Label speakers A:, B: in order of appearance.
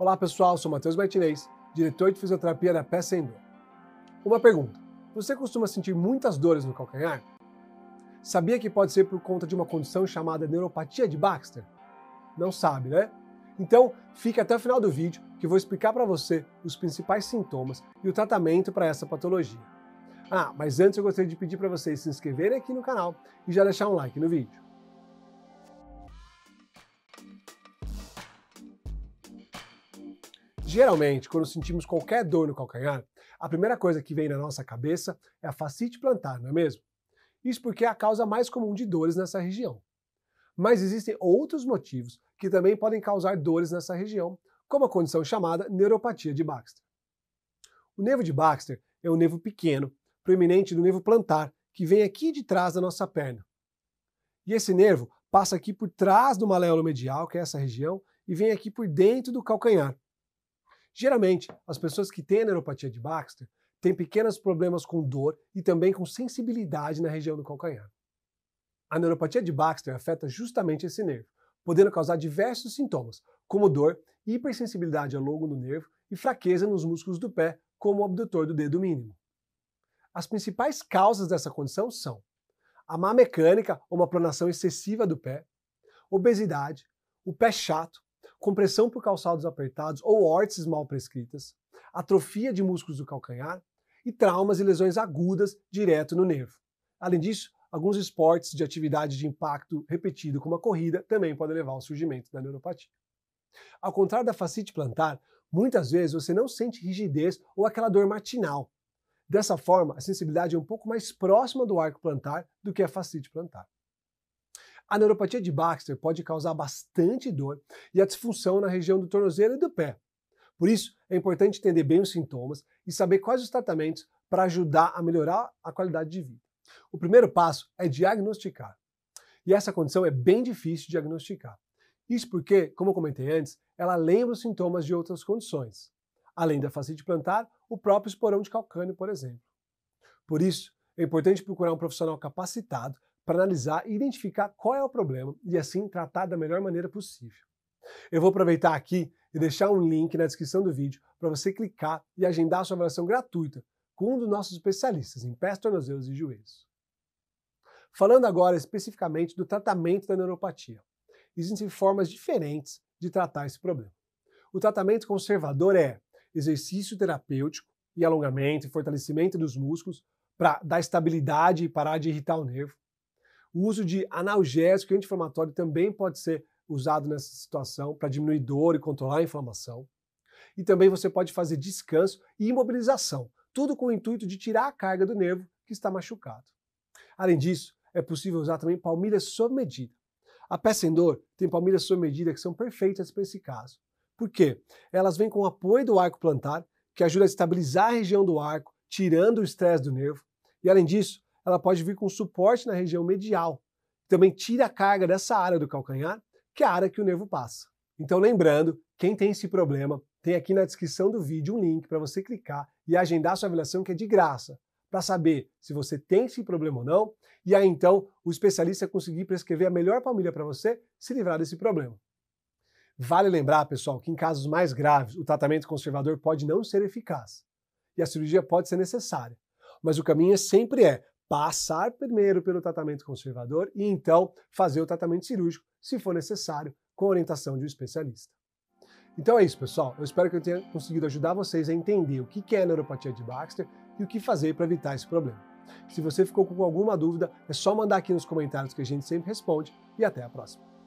A: Olá pessoal, sou Matheus Martinez, diretor de fisioterapia da Pé Sem Dor. Uma pergunta: você costuma sentir muitas dores no calcanhar? Sabia que pode ser por conta de uma condição chamada neuropatia de Baxter? Não sabe, né? Então, fique até o final do vídeo que vou explicar para você os principais sintomas e o tratamento para essa patologia. Ah, mas antes eu gostaria de pedir para vocês se inscreverem aqui no canal e já deixar um like no vídeo. Geralmente, quando sentimos qualquer dor no calcanhar, a primeira coisa que vem na nossa cabeça é a fascite plantar, não é mesmo? Isso porque é a causa mais comum de dores nessa região. Mas existem outros motivos que também podem causar dores nessa região, como a condição chamada neuropatia de Baxter. O nervo de Baxter é um nervo pequeno, proeminente do nervo plantar, que vem aqui de trás da nossa perna. E esse nervo passa aqui por trás do maléolo medial, que é essa região, e vem aqui por dentro do calcanhar. Geralmente, as pessoas que têm a neuropatia de Baxter têm pequenos problemas com dor e também com sensibilidade na região do calcanhar. A neuropatia de Baxter afeta justamente esse nervo, podendo causar diversos sintomas, como dor, hipersensibilidade ao longo do nervo e fraqueza nos músculos do pé, como o abdutor do dedo mínimo. As principais causas dessa condição são a má mecânica ou uma pronação excessiva do pé, obesidade, o pé chato, compressão por calçados apertados ou órtices mal prescritas, atrofia de músculos do calcanhar e traumas e lesões agudas direto no nervo. Além disso, alguns esportes de atividade de impacto repetido, como a corrida, também podem levar ao surgimento da neuropatia. Ao contrário da fascite plantar, muitas vezes você não sente rigidez ou aquela dor matinal. Dessa forma, a sensibilidade é um pouco mais próxima do arco plantar do que a fascite plantar. A neuropatia de Baxter pode causar bastante dor e a disfunção na região do tornozelo e do pé. Por isso, é importante entender bem os sintomas e saber quais os tratamentos para ajudar a melhorar a qualidade de vida. O primeiro passo é diagnosticar. E essa condição é bem difícil de diagnosticar. Isso porque, como eu comentei antes, ela lembra os sintomas de outras condições, além da fascite plantar, o próprio esporão de calcânio, por exemplo. Por isso, é importante procurar um profissional capacitado para analisar e identificar qual é o problema e assim tratar da melhor maneira possível. Eu vou aproveitar aqui e deixar um link na descrição do vídeo para você clicar e agendar sua avaliação gratuita com um dos nossos especialistas em pés, tornozelos e joelhos. Falando agora especificamente do tratamento da neuropatia, existem formas diferentes de tratar esse problema. O tratamento conservador é exercício terapêutico e alongamento e fortalecimento dos músculos para dar estabilidade e parar de irritar o nervo o uso de analgésico e anti-inflamatório também pode ser usado nessa situação para diminuir dor e controlar a inflamação. E também você pode fazer descanso e imobilização, tudo com o intuito de tirar a carga do nervo que está machucado. Além disso, é possível usar também palmilhas sob medida. A peça em dor tem palmilhas sob medida que são perfeitas para esse caso. Por quê? Elas vêm com o apoio do arco plantar, que ajuda a estabilizar a região do arco, tirando o estresse do nervo. E além disso, ela pode vir com suporte na região medial. Também tira a carga dessa área do calcanhar, que é a área que o nervo passa. Então, lembrando, quem tem esse problema, tem aqui na descrição do vídeo um link para você clicar e agendar sua avaliação, que é de graça, para saber se você tem esse problema ou não, e aí então o especialista conseguir prescrever a melhor palmilha para você se livrar desse problema. Vale lembrar, pessoal, que em casos mais graves, o tratamento conservador pode não ser eficaz e a cirurgia pode ser necessária. Mas o caminho é sempre é passar primeiro pelo tratamento conservador e então fazer o tratamento cirúrgico, se for necessário, com orientação de um especialista. Então é isso, pessoal. Eu espero que eu tenha conseguido ajudar vocês a entender o que é a neuropatia de Baxter e o que fazer para evitar esse problema. Se você ficou com alguma dúvida, é só mandar aqui nos comentários que a gente sempre responde e até a próxima.